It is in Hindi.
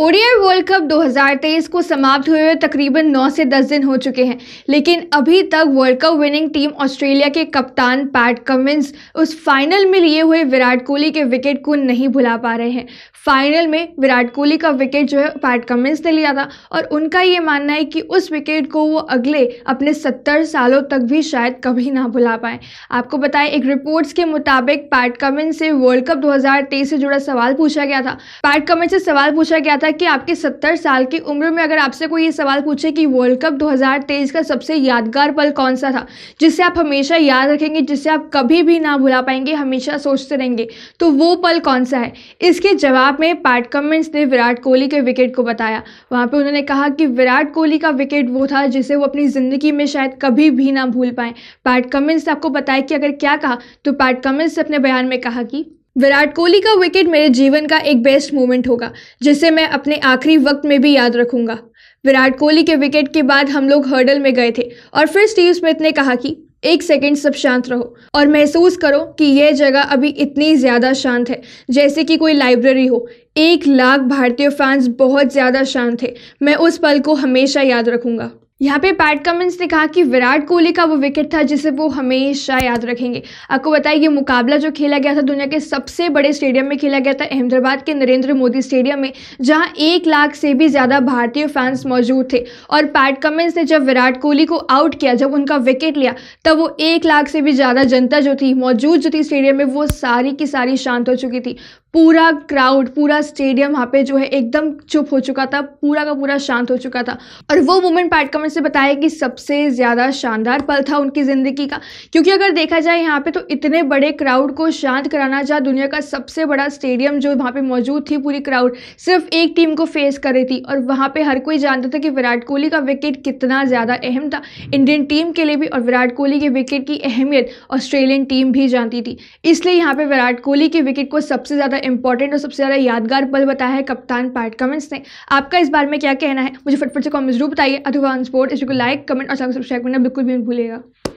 ओडीआई वर्ल्ड कप 2023 को समाप्त हुए तकरीबन 9 से 10 दिन हो चुके हैं लेकिन अभी तक world cup winning team Australia के कप्तान पैट कमिंस उस फाइनल में लिए हुए विराट कोहली के विकेट को नहीं भुला पा रहे हैं फाइनल में विराट कोहली का विकेट जो है पैट कमिंस ने लिया था और उनका ये मानना है कि उस विकेट को वो अगले अपने सत्तर सालों तक भी शायद कभी ना भुला पाए आपको बताएं एक रिपोर्ट्स के मुताबिक पैट कमिंस से वर्ल्ड कप दो से जुड़ा सवाल पूछा गया था पैट कमिंस से सवाल पूछा गया था लगता कि आपके 70 साल की उम्र में अगर आपसे कोई ये सवाल पूछे कि वर्ल्ड कप 2023 का सबसे यादगार पल कौन सा था जिसे आप हमेशा याद रखेंगे जिसे आप कभी भी ना भुला पाएंगे हमेशा सोचते रहेंगे तो वो पल कौन सा है इसके जवाब में पैट कमेंट्स ने विराट कोहली के विकेट को बताया वहाँ पर उन्होंने कहा कि विराट कोहली का विकेट वो था जिसे वो अपनी ज़िंदगी में शायद कभी भी ना भूल पाएँ पैट कमिंस ने आपको बताया कि अगर क्या कहा तो पैट कमिंस ने अपने बयान में कहा कि विराट कोहली का विकेट मेरे जीवन का एक बेस्ट मोमेंट होगा जिसे मैं अपने आखिरी वक्त में भी याद रखूंगा विराट कोहली के विकेट के बाद हम लोग हर्डल में गए थे और फिर स्टीव स्मिथ ने कहा कि एक सेकंड सब शांत रहो और महसूस करो कि यह जगह अभी इतनी ज़्यादा शांत है जैसे कि कोई लाइब्रेरी हो एक लाख भारतीय फैंस बहुत ज़्यादा शांत थे मैं उस पल को हमेशा याद रखूंगा यहाँ पे पैट कमिंस ने कहा कि विराट कोहली का वो विकेट था जिसे वो हमेशा याद रखेंगे आपको बताइए ये मुकाबला जो खेला गया था दुनिया के सबसे बड़े स्टेडियम में खेला गया था अहमदाबाद के नरेंद्र मोदी स्टेडियम में जहाँ एक लाख से भी ज़्यादा भारतीय फैंस मौजूद थे और पैट कमिंस ने जब विराट कोहली को आउट किया जब उनका विकेट लिया तब वो एक लाख से भी ज़्यादा जनता जो थी मौजूद जो थी स्टेडियम में वो सारी की सारी शांत हो चुकी थी पूरा क्राउड पूरा स्टेडियम वहाँ पे जो है एकदम चुप हो चुका था पूरा का पूरा शांत हो चुका था और वो मोमेंट पैट कमेंट से बताया कि सबसे ज़्यादा शानदार पल था उनकी ज़िंदगी का क्योंकि अगर देखा जाए यहाँ पे तो इतने बड़े क्राउड को शांत कराना जहाँ दुनिया का सबसे बड़ा स्टेडियम जो वहाँ पर मौजूद थी पूरी क्राउड सिर्फ एक टीम को फेस कर रही थी और वहाँ पर हर कोई जानता था कि विराट कोहली का विकेट कितना ज़्यादा अहम था इंडियन टीम के लिए भी और विराट कोहली के विकेट की अहमियत ऑस्ट्रेलियन टीम भी जानती थी इसलिए यहाँ पर विराट कोहली के विकेट को सबसे ज़्यादा ज़्यादा इंपॉर्टेंट और सबसे ज़्यादा यादगार पल बताया है कप्तान पार्ट कमेंट्स ने आपका इस बारे में क्या कहना है मुझे फटफट से कॉमेंट जरूर बताइए अथवा ऑन स्पोर्ट इसको लाइक कमेंट और सब्सक्राइब करना बिल्कुल भी भूलेगा